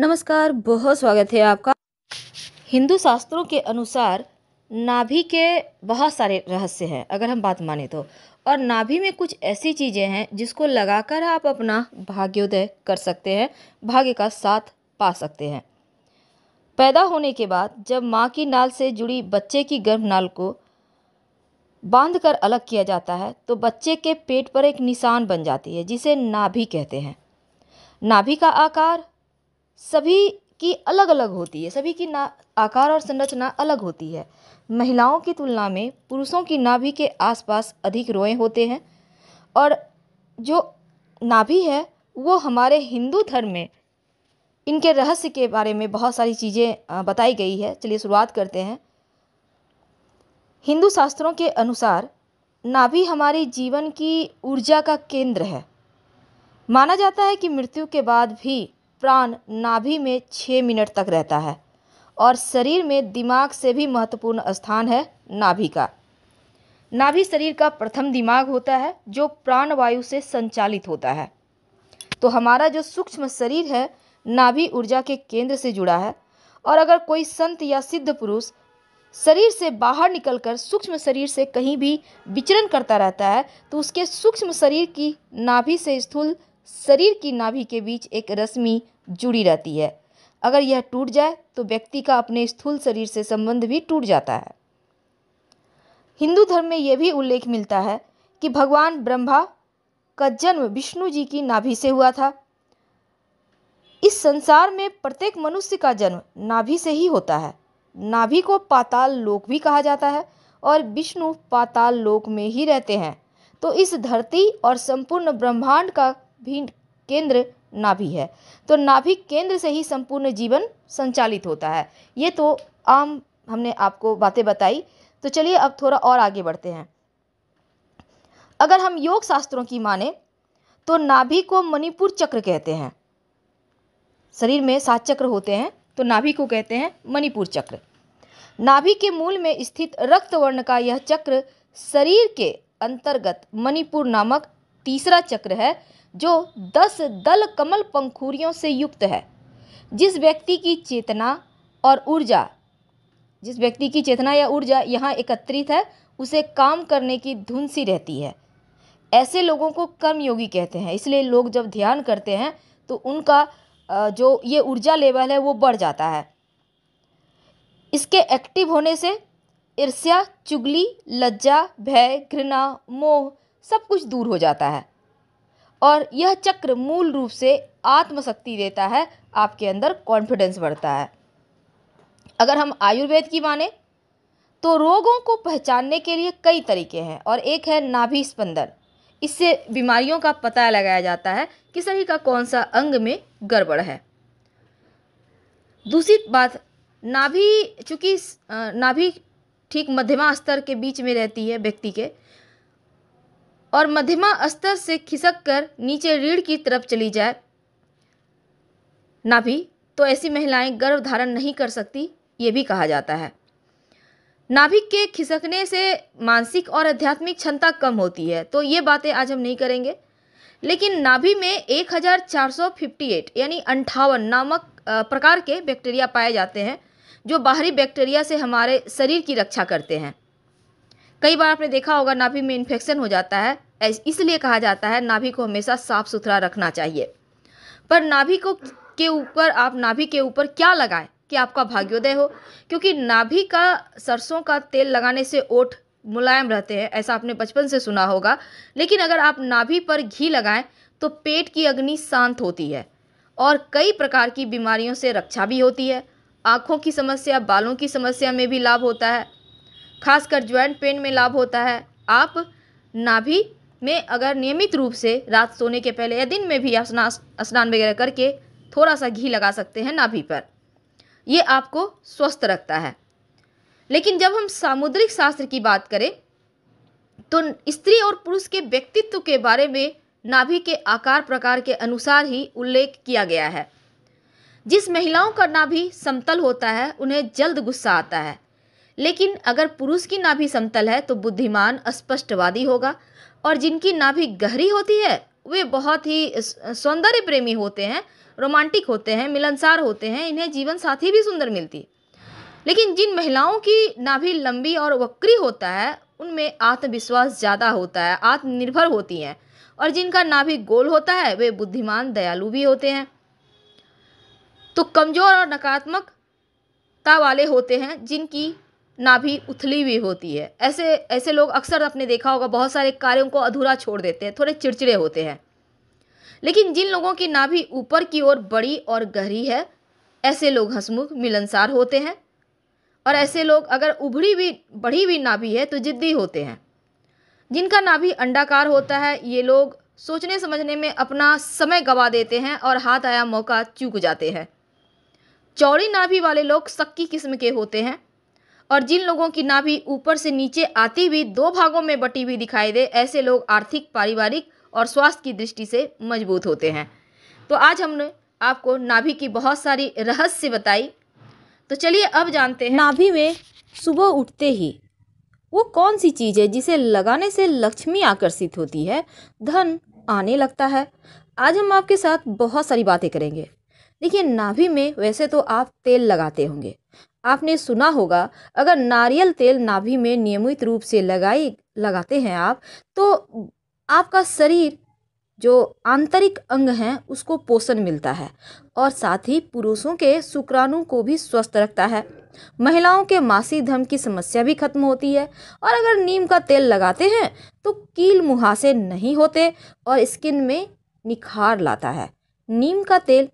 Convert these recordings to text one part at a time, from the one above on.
नमस्कार बहुत स्वागत है आपका हिंदू शास्त्रों के अनुसार नाभि के बहुत सारे रहस्य हैं अगर हम बात माने तो और नाभि में कुछ ऐसी चीज़ें हैं जिसको लगाकर आप अपना भाग्योदय कर सकते हैं भाग्य का साथ पा सकते हैं पैदा होने के बाद जब माँ की नाल से जुड़ी बच्चे की गर्भ नाल को बांध कर अलग किया जाता है तो बच्चे के पेट पर एक निशान बन जाती है जिसे नाभि कहते हैं नाभि का आकार सभी की अलग अलग होती है सभी की ना आकार और संरचना अलग होती है महिलाओं की तुलना में पुरुषों की नाभि के आसपास अधिक रोए होते हैं और जो नाभि है वो हमारे हिंदू धर्म में इनके रहस्य के बारे में बहुत सारी चीज़ें बताई गई है चलिए शुरुआत करते हैं हिंदू शास्त्रों के अनुसार नाभि हमारे जीवन की ऊर्जा का केंद्र है माना जाता है कि मृत्यु के बाद भी प्राण नाभि में छः मिनट तक रहता है और शरीर में दिमाग से भी महत्वपूर्ण स्थान है नाभि का नाभि शरीर का प्रथम दिमाग होता है जो प्राणवायु से संचालित होता है तो हमारा जो सूक्ष्म शरीर है नाभि ऊर्जा के केंद्र से जुड़ा है और अगर कोई संत या सिद्ध पुरुष शरीर से बाहर निकलकर सूक्ष्म शरीर से कहीं भी विचरण करता रहता है तो उसके सूक्ष्म शरीर की नाभि से स्थूल शरीर की नाभि के बीच एक रश्मि जुड़ी रहती है अगर यह टूट जाए तो व्यक्ति का अपने स्थूल शरीर से संबंध भी टूट जाता है हिंदू धर्म में यह भी उल्लेख मिलता है कि भगवान ब्रह्मा का जन्म विष्णु जी की नाभि से हुआ था इस संसार में प्रत्येक मनुष्य का जन्म नाभि से ही होता है नाभि को पाताल लोक भी कहा जाता है और विष्णु पाताल लोक में ही रहते हैं तो इस धरती और संपूर्ण ब्रह्मांड का भी केंद्र नाभि है तो नाभि केंद्र से ही संपूर्ण जीवन संचालित होता है ये तो आम हमने आपको बातें बताई तो चलिए अब थोड़ा और आगे बढ़ते हैं अगर हम योग शास्त्रों की माने तो नाभि को मणिपुर चक्र कहते हैं शरीर में सात चक्र होते हैं तो नाभि को कहते हैं मणिपुर चक्र नाभि के मूल में स्थित रक्त वर्ण का यह चक्र शरीर के अंतर्गत मणिपुर नामक तीसरा चक्र है जो दस दल कमल पंखुरियों से युक्त है जिस व्यक्ति की चेतना और ऊर्जा जिस व्यक्ति की चेतना या ऊर्जा यहाँ एकत्रित है उसे काम करने की धुन सी रहती है ऐसे लोगों को कर्मयोगी कहते हैं इसलिए लोग जब ध्यान करते हैं तो उनका जो ये ऊर्जा लेवल है वो बढ़ जाता है इसके एक्टिव होने से ईर्ष्या चुगली लज्जा भय घृणा मोह सब कुछ दूर हो जाता है और यह चक्र मूल रूप से आत्मशक्ति देता है आपके अंदर कॉन्फिडेंस बढ़ता है अगर हम आयुर्वेद की माने तो रोगों को पहचानने के लिए कई तरीके हैं और एक है नाभि स्पंदन इससे बीमारियों का पता लगाया जाता है कि शरीर का कौन सा अंग में गड़बड़ है दूसरी बात नाभि चूँकि नाभि ठीक मध्यमा स्तर के बीच में रहती है व्यक्ति के और मध्यमा स्तर से खिसक कर नीचे रीढ़ की तरफ चली जाए नाभि तो ऐसी महिलाएं गर्भ धारण नहीं कर सकती ये भी कहा जाता है नाभिक के खिसकने से मानसिक और आध्यात्मिक क्षमता कम होती है तो ये बातें आज हम नहीं करेंगे लेकिन नाभि में 1458 यानी अंठावन नामक प्रकार के बैक्टीरिया पाए जाते हैं जो बाहरी बैक्टीरिया से हमारे शरीर की रक्षा करते हैं कई बार आपने देखा होगा नाभि में इन्फेक्शन हो जाता है इसलिए कहा जाता है नाभि को हमेशा साफ सुथरा रखना चाहिए पर नाभि को के ऊपर आप नाभि के ऊपर क्या लगाएं कि आपका भाग्योदय हो क्योंकि नाभि का सरसों का तेल लगाने से ओठ मुलायम रहते हैं ऐसा आपने बचपन से सुना होगा लेकिन अगर आप नाभि पर घी लगाएं तो पेट की अग्नि शांत होती है और कई प्रकार की बीमारियों से रक्षा भी होती है आँखों की समस्या बालों की समस्या में भी लाभ होता है खासकर ज्वाइंट पेन में लाभ होता है आप नाभि में अगर नियमित रूप से रात सोने के पहले या दिन में भी आप स्नान वगैरह करके थोड़ा सा घी लगा सकते हैं नाभि पर ये आपको स्वस्थ रखता है लेकिन जब हम सामुद्रिक शास्त्र की बात करें तो स्त्री और पुरुष के व्यक्तित्व के बारे में नाभि के आकार प्रकार के अनुसार ही उल्लेख किया गया है जिस महिलाओं का नाभि समतल होता है उन्हें जल्द गुस्सा आता है लेकिन अगर पुरुष की नाभि समतल है तो बुद्धिमान स्पष्टवादी होगा और जिनकी नाभि गहरी होती है वे बहुत ही सौंदर्य प्रेमी होते हैं रोमांटिक होते हैं मिलनसार होते हैं इन्हें जीवन साथी भी सुंदर मिलती लेकिन जिन महिलाओं की नाभि लंबी और वक्री होता है उनमें आत्मविश्वास ज़्यादा होता है आत्मनिर्भर होती हैं और जिनका नाभि गोल होता है वे बुद्धिमान दयालु भी होते हैं तो कमज़ोर और नकारात्मकता वाले होते हैं जिनकी भी उथली हुई होती है ऐसे ऐसे लोग अक्सर आपने देखा होगा बहुत सारे कार्यों को अधूरा छोड़ देते हैं थोड़े चिड़चिड़े होते हैं लेकिन जिन लोगों की नाभि ऊपर की ओर बड़ी और गहरी है ऐसे लोग हंसमुख मिलनसार होते हैं और ऐसे लोग अगर उभरी भी बढ़ी हुई नाभि है तो जिद्दी होते हैं जिनका नाभि अंडाकार होता है ये लोग सोचने समझने में अपना समय गवा देते हैं और हाथ आया मौका चूक जाते हैं चौड़ी नाभि वाले लोग सक्की किस्म के होते हैं और जिन लोगों की नाभि ऊपर से नीचे आती हुई दो भागों में बटी हुई दिखाई दे ऐसे लोग आर्थिक पारिवारिक और स्वास्थ्य की दृष्टि से मजबूत होते हैं तो आज हमने आपको नाभि की बहुत सारी रहस्य बताई तो चलिए अब जानते हैं नाभि में सुबह उठते ही वो कौन सी चीज़ है जिसे लगाने से लक्ष्मी आकर्षित होती है धन आने लगता है आज हम आपके साथ बहुत सारी बातें करेंगे देखिए नाभि में वैसे तो आप तेल लगाते होंगे आपने सुना होगा अगर नारियल तेल नाभि में नियमित रूप से लगाई लगाते हैं आप तो आपका शरीर जो आंतरिक अंग हैं उसको पोषण मिलता है और साथ ही पुरुषों के शुक्राणु को भी स्वस्थ रखता है महिलाओं के मासी धम की समस्या भी खत्म होती है और अगर नीम का तेल लगाते हैं तो कील मुहासे नहीं होते और स्किन में निखार लाता है नीम का तेल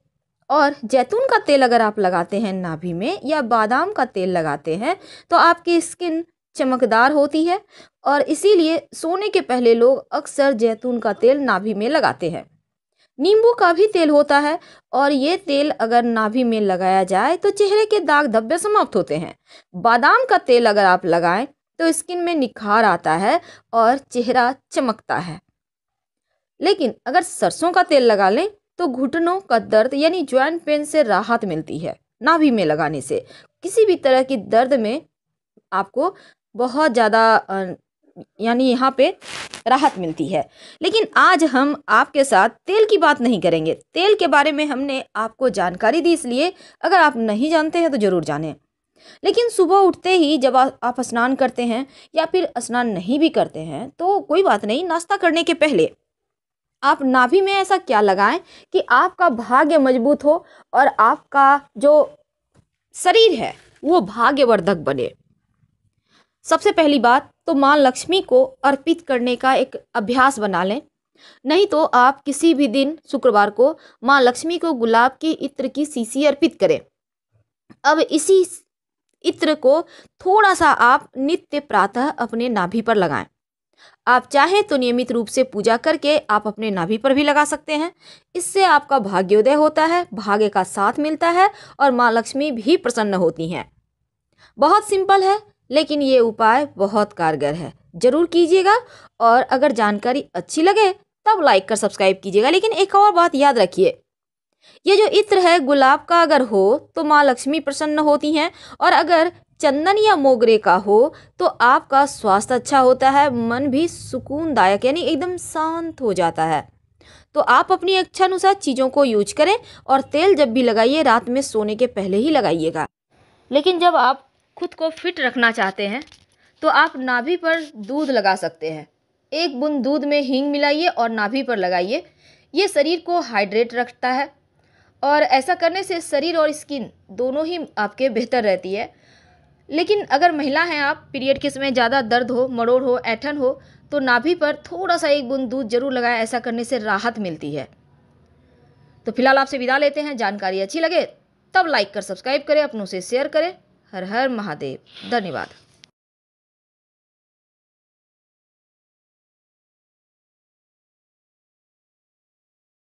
और जैतून का तेल अगर आप लगाते हैं नाभि में या बादाम का तेल लगाते हैं तो आपकी स्किन चमकदार होती है और इसीलिए सोने के पहले लोग अक्सर जैतून का तेल नाभि में लगाते हैं नींबू का भी तेल होता है और ये तेल अगर नाभि में लगाया जाए तो चेहरे के दाग धब्बे समाप्त होते हैं बादाम का तेल अगर आप लगाएं तो स्किन में निखार आता है और चेहरा चमकता है लेकिन अगर सरसों का तेल लगा लें तो घुटनों का दर्द यानी ज्वाइंट पेन से राहत मिलती है नाभि में लगाने से किसी भी तरह की दर्द में आपको बहुत ज़्यादा यानी यहाँ पे राहत मिलती है लेकिन आज हम आपके साथ तेल की बात नहीं करेंगे तेल के बारे में हमने आपको जानकारी दी इसलिए अगर आप नहीं जानते हैं तो ज़रूर जानें लेकिन सुबह उठते ही जब आ, आप स्नान करते हैं या फिर स्नान नहीं भी करते हैं तो कोई बात नहीं नाश्ता करने के पहले आप नाभि में ऐसा क्या लगाएं कि आपका भाग्य मजबूत हो और आपका जो शरीर है वो भाग्यवर्धक बने सबसे पहली बात तो माँ लक्ष्मी को अर्पित करने का एक अभ्यास बना लें नहीं तो आप किसी भी दिन शुक्रवार को माँ लक्ष्मी को गुलाब के इत्र की सीसी अर्पित करें अब इसी इत्र को थोड़ा सा आप नित्य प्रातः अपने नाभि पर लगाएं आप चाहें तो नियमित रूप से पूजा करके आप अपने नाभि पर भी लगा सकते हैं इससे आपका भाग्योदय होता है भाग्य का साथ मिलता है और माँ लक्ष्मी भी प्रसन्न होती हैं बहुत सिंपल है लेकिन ये उपाय बहुत कारगर है ज़रूर कीजिएगा और अगर जानकारी अच्छी लगे तब लाइक कर सब्सक्राइब कीजिएगा लेकिन एक और बात याद रखिए ये जो इत्र है गुलाब का अगर हो तो माँ लक्ष्मी प्रसन्न होती हैं और अगर चंदन या मोगरे का हो तो आपका स्वास्थ्य अच्छा होता है मन भी सुकूनदायक यानी एकदम शांत हो जाता है तो आप अपनी इच्छा अनुसार चीज़ों को यूज करें और तेल जब भी लगाइए रात में सोने के पहले ही लगाइएगा लेकिन जब आप खुद को फिट रखना चाहते हैं तो आप नाभि पर दूध लगा सकते हैं एक बुंद दूध में हींग मिलाइए और नाभि पर लगाइए ये शरीर को हाइड्रेट रखता है और ऐसा करने से शरीर और स्किन दोनों ही आपके बेहतर रहती है लेकिन अगर महिला हैं आप पीरियड के समय ज़्यादा दर्द हो मरोड़ हो ऐठन हो तो नाभि पर थोड़ा सा एक बूंद दूध जरूर लगाएं ऐसा करने से राहत मिलती है तो फिलहाल आपसे विदा लेते हैं जानकारी अच्छी लगे तब लाइक कर सब्सक्राइब करें अपनों से शेयर करें हर हर महादेव धन्यवाद